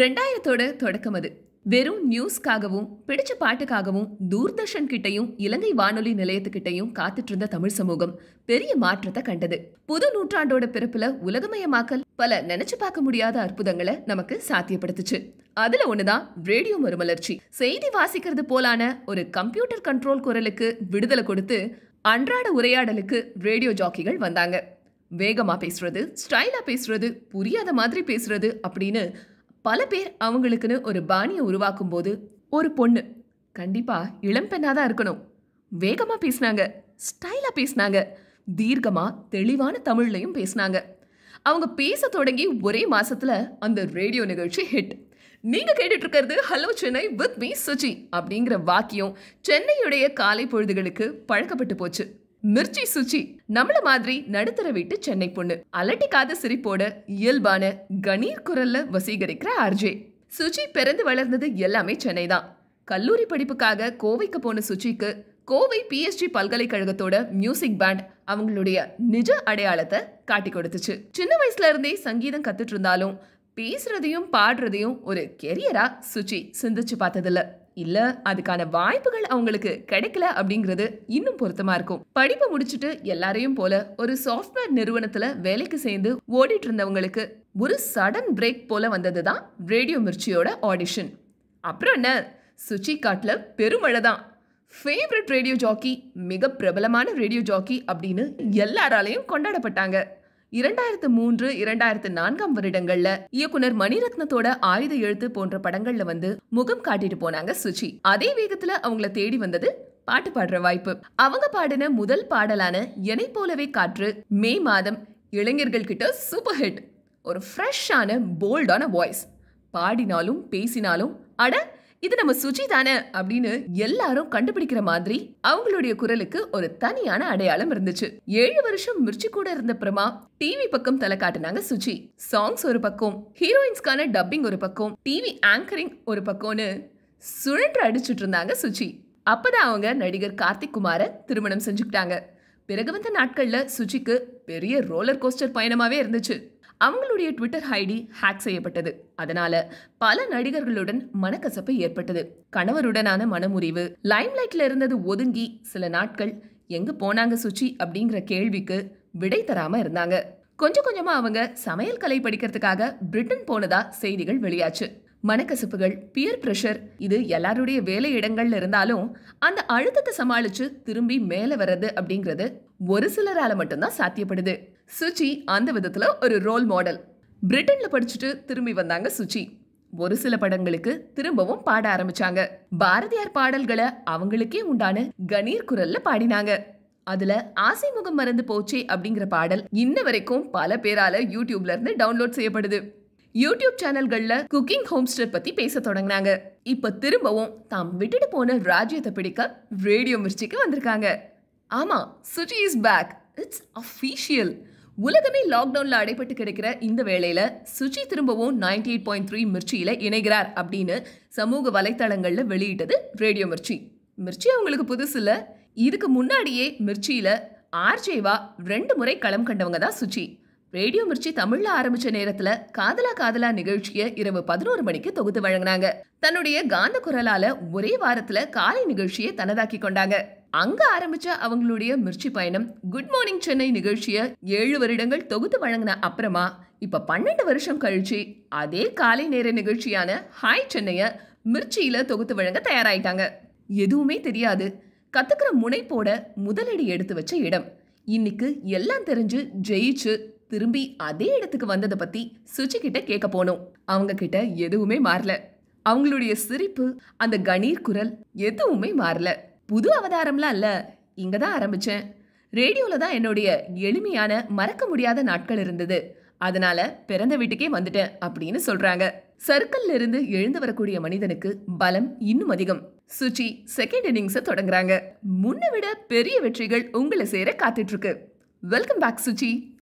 ரெண்டாயிரத்தோட தொடக்கம் அது வெறும் நியூஸ்க்காகவும் பிடிச்ச பாட்டுக்காகவும் தூர்தர்ஷன் கிட்டையும் இலங்கை வானொலி நிலையத்துக்கிட்டையும் காத்துட்டு இருந்த தமிழ் சமூகம் பெரிய மாற்றத்தை கண்டது புது நூற்றாண்டோட பிறப்புல உலகமயமாக்கல் பல நினைச்சு பார்க்க முடியாத அற்புதங்களை நமக்கு சாத்தியப்படுத்துச்சு அதுல ஒண்ணுதான் ரேடியோ மறுமலர்ச்சி செய்தி வாசிக்கிறது போலான ஒரு கம்ப்யூட்டர் கண்ட்ரோல் குரலுக்கு விடுதலை கொடுத்து அன்றாட உரையாடலுக்கு ரேடியோ ஜாக்கிகள் வந்தாங்க வேகமா பேசுறது ஸ்டைலா பேசுறது புரியாத மாதிரி பேசுறது அப்படின்னு பல பேர் அவங்களுக்குன்னு ஒரு பாணியை உருவாக்கும் போது ஒரு பொண்ணு கண்டிப்பாக இளம் பெண்ணாக தான் இருக்கணும் வேகமாக பேசினாங்க ஸ்டைலாக பேசினாங்க தீர்க்கமாக தெளிவான தமிழ்லையும் பேசினாங்க அவங்க பேச தொடங்கி ஒரே மாசத்துல அந்த ரேடியோ நிகழ்ச்சி ஹிட் நீங்கள் இருக்கிறது hello Chennai with me Suchi அப்படிங்கிற வாக்கியம் சென்னையுடைய காலை பொழுதுகளுக்கு பழக்கப்பட்டு போச்சு மிர்ச்சி சுச்சி நம்மள மாதிரி நடுத்தர வீட்டு சென்னை பொண்ணு அலட்டிக்காத சிரிப்போட இயல்பான கணீர் குரல்ல வசீகரிக்கிற ஆர்ஜே சுச்சி பிறந்து வளர்ந்தது எல்லாமே சென்னை தான் கல்லூரி படிப்புக்காக கோவைக்கு போன சுச்சிக்கு கோவை பிஎஸ்டி பல்கலைக்கழகத்தோட மியூசிக் பேண்ட் அவங்களுடைய நிஜ அடையாளத்தை காட்டி கொடுத்துச்சு சின்ன வயசுல இருந்தே சங்கீதம் கத்துட்டு இருந்தாலும் பேசுறதையும் பாடுறதையும் ஒரு கெரியரா சுச்சி சிந்திச்சு பார்த்ததில்ல இல்ல அதுக்கான வாய்ப்புகள் அவங்களுக்கு கிடைக்கல அப்படிங்கறது இன்னும் பொருத்தமா இருக்கும் படிப்பு முடிச்சுட்டு எல்லாரையும் போல ஒரு சாஃப்ட்வேர் நிறுவனத்துல வேலைக்கு சேர்ந்து ஓடிட்டு இருந்தவங்களுக்கு ஒரு சடன் பிரேக் போல வந்தது தான் ரேடியோ மிர்ச்சியோட ஆடிஷன் அப்புறம் என்ன சுச்சி காட்டுல பெருமழை தான் ஃபேவரட் ரேடியோ ஜாக்கி மிக பிரபலமான ரேடியோ ஜாக்கி அப்படின்னு எல்லாராலையும் கொண்டாடப்பட்டாங்க இரண்டாயிரத்து மூன்று இரண்டாயிரத்து நான்காம் வருடங்கள்ல இயக்குனர் மணிரத்னத்தோட ஆயுத எழுத்து போன்ற படங்கள்ல வந்து முகம் காட்டிட்டு போனாங்க சுச்சி அதே வேகத்துல அவங்கள தேடி வந்தது பாட்டு பாடுற வாய்ப்பு அவங்க பாடின முதல் பாடலான என்னை போலவே காற்று மே மாதம் இளைஞர்கள் கிட்ட சூப்பர் ஹிட் ஒரு ஃப்ரெஷ்ஷான போல்டான வாய்ஸ் பாடினாலும் பேசினாலும் அட இது நம்ம சுஜி தானே அப்படின்னு எல்லாரும் கண்டுபிடிக்கிற மாதிரி அவங்களுடைய குரலுக்கு ஒரு தனியான அடையாளம் இருந்துச்சு ஏழு வருஷம் மிர்ச்சி கூட இருந்த பிரமா டிவி பக்கம் தலை காட்டினாங்க சுஜி சாங்ஸ் ஒரு பக்கம் ஹீரோயின்ஸ்க்கான டப்பிங் ஒரு பக்கம் டிவி ஆங்கரிங் ஒரு பக்கம்னு சுழன்று அடிச்சுட்டு இருந்தாங்க சுஜி அப்பதான் அவங்க நடிகர் கார்த்திக் குமாரை திருமணம் செஞ்சுக்கிட்டாங்க பிறகு வந்த நாட்களில் சுஜிக்கு பெரிய ரோலர் கோஸ்டர் பயணமாகவே இருந்துச்சு அவங்களுடைய ட்விட்டர் ஐடி ஹேக் செய்யப்பட்டது அதனால பல நடிகர்களுடன் மனக்கசப்பு ஏற்பட்டது கணவருடனான மனமுறிவு லைம்லைட்ல இருந்தது ஒதுங்கி சில நாட்கள் எங்க போனாங்க சுச்சி அப்படிங்கிற கேள்விக்கு விடை தராம இருந்தாங்க கொஞ்சம் கொஞ்சமா அவங்க சமையல் கலை படிக்கிறதுக்காக பிரிட்டன் போனதா செய்திகள் வெளியாச்சு மனக்கசப்புகள் பியர் பிரஷர் இது எல்லாருடைய வேலை இடங்கள்ல இருந்தாலும் அந்த அழுத்தத்தை சமாளிச்சு திரும்பி மேலே வர்றது அப்படிங்கிறது ஒரு சிலரால மட்டும்தான் சாத்தியப்படுது சுச்சி அந்த விதத்துல ஒரு ரோல் மாடல் பிரிட்டன்ல படிச்சுட்டு திரும்பி வந்தாங்க சுச்சி ஒரு சில படங்களுக்கு திரும்பவும் பாட ஆரம்பிச்சாங்க பாரதியார் பாடல்களை அவங்களுக்கே உண்டான கணீர் குரல்ல பாடினாங்க அதுல ஆசை முகம் மறந்து போச்சே அப்படிங்கிற பாடல் இன்ன வரைக்கும் பல பேரால யூடியூப்ல இருந்து டவுன்லோட் செய்யப்படுது யூடியூப் சேனல்கள்ல குக்கிங் ஹோம்ஸ்டர் பத்தி பேச தொடங்கினாங்க இப்ப திரும்பவும் தாம் விட்டுட்டு போன ராஜ்யத்தை பிடிக்க ரேடியோ மிர்ச்சிக்கு வந்திருக்காங்க ஆமாம் Suji is back it's official உலகமே லாக்டவுனில் அடைபட்டு கிடைக்கிற இந்த வேளையில் சுஜி திரும்பவும் நைன்டி எயிட் பாயிண்ட் த்ரீ மிர்ச்சியில் இணைகிறார் அப்படின்னு சமூக வலைத்தளங்களில் வெளியிட்டது ரேடியோ மிர்ச்சி மிர்ச்சி அவங்களுக்கு புதுசு இதுக்கு முன்னாடியே மிர்ச்சியில் ஆர்ஜேவா ரெண்டு முறை களம் கண்டவங்க தான் சுஜி ரேடியோ மிர்ச்சி தமிழ்ல ஆரம்பிச்ச நேரத்துல காதலா காதலா நிகழ்ச்சியை இரவு பதினோரு மணிக்கு தொகுத்து வழங்கினாங்க தன்னுடைய காந்த குரலால ஒரே வாரத்துல காலை நிகழ்ச்சியை தனதாக்கி கொண்டாங்க அங்க ஆரம்பிச்ச அவங்களுடைய மிர்ச்சி பயணம் குட் மார்னிங் சென்னை நிகழ்ச்சியை ஏழு வருடங்கள் தொகுத்து வழங்கின அப்புறமா இப்ப பன்னெண்டு வருஷம் கழிச்சு அதே காலை நேர நிகழ்ச்சியான ஹாய் சென்னைய மிர்ச்சியில தொகுத்து வழங்க தயாராயிட்டாங்க எதுவுமே தெரியாது கத்துக்கிற முனைப்போட முதலடி எடுத்து வச்ச இடம் இன்னைக்கு எல்லாம் தெரிஞ்சு ஜெயிச்சு திரும்பி அதே இடத்துக்கு வந்ததை பற்றி சுச்சி கிட்ட கேட்க போனோம் அவங்க கிட்ட எதுவுமே மாறல அவங்களுடைய சிரிப்பு அந்த கணீர் குரல் எதுவுமே மாறல புது அவதாரம்லாம் அல்ல இங்கே தான் ஆரம்பிச்சேன் ரேடியோல தான் என்னுடைய எளிமையான மறக்க முடியாத நாட்கள் இருந்தது அதனால பிறந்த வீட்டுக்கே வந்துட்டேன் அப்படின்னு சொல்றாங்க சர்க்கிள்ல இருந்து எழுந்து வரக்கூடிய மனிதனுக்கு பலம் இன்னும் அதிகம் சுச்சி செகண்ட் இன்னிங்ஸை தொடங்குறாங்க முன்ன விட பெரிய வெற்றிகள் உங்களை சேர காத்துட்டு இருக்கு வெல்கம் பேக் சுச்சி